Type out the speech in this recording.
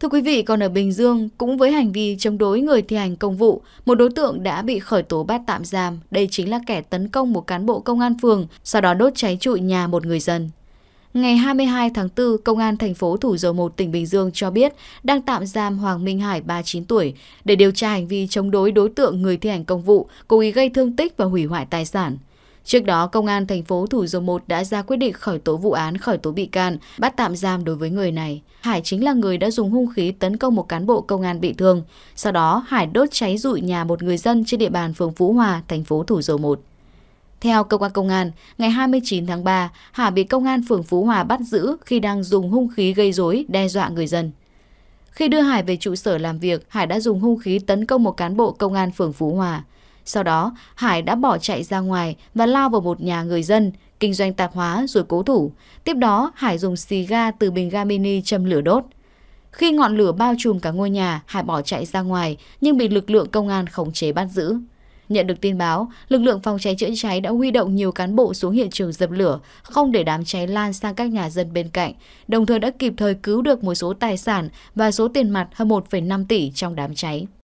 Thưa quý vị, còn ở Bình Dương, cũng với hành vi chống đối người thi hành công vụ, một đối tượng đã bị khởi tố bắt tạm giam. Đây chính là kẻ tấn công một cán bộ công an phường, sau đó đốt cháy trụi nhà một người dân. Ngày 22 tháng 4, Công an thành phố Thủ Dầu Một, tỉnh Bình Dương cho biết đang tạm giam Hoàng Minh Hải, 39 tuổi, để điều tra hành vi chống đối đối tượng người thi hành công vụ, cố ý gây thương tích và hủy hoại tài sản. Trước đó, Công an thành phố Thủ Dầu Một đã ra quyết định khởi tố vụ án khởi tố bị can, bắt tạm giam đối với người này. Hải chính là người đã dùng hung khí tấn công một cán bộ công an bị thương. Sau đó, Hải đốt cháy rụi nhà một người dân trên địa bàn phường Phú Hòa, thành phố Thủ Dầu Một. Theo cơ quan công an, ngày 29 tháng 3, Hải bị công an phường Phú Hòa bắt giữ khi đang dùng hung khí gây rối, đe dọa người dân. Khi đưa Hải về trụ sở làm việc, Hải đã dùng hung khí tấn công một cán bộ công an phường Phú Hòa. Sau đó, Hải đã bỏ chạy ra ngoài và lao vào một nhà người dân, kinh doanh tạp hóa rồi cố thủ. Tiếp đó, Hải dùng xì ga từ bình ga mini châm lửa đốt. Khi ngọn lửa bao trùm cả ngôi nhà, Hải bỏ chạy ra ngoài nhưng bị lực lượng công an khống chế bắt giữ. Nhận được tin báo, lực lượng phòng cháy chữa cháy đã huy động nhiều cán bộ xuống hiện trường dập lửa, không để đám cháy lan sang các nhà dân bên cạnh, đồng thời đã kịp thời cứu được một số tài sản và số tiền mặt hơn 1,5 tỷ trong đám cháy.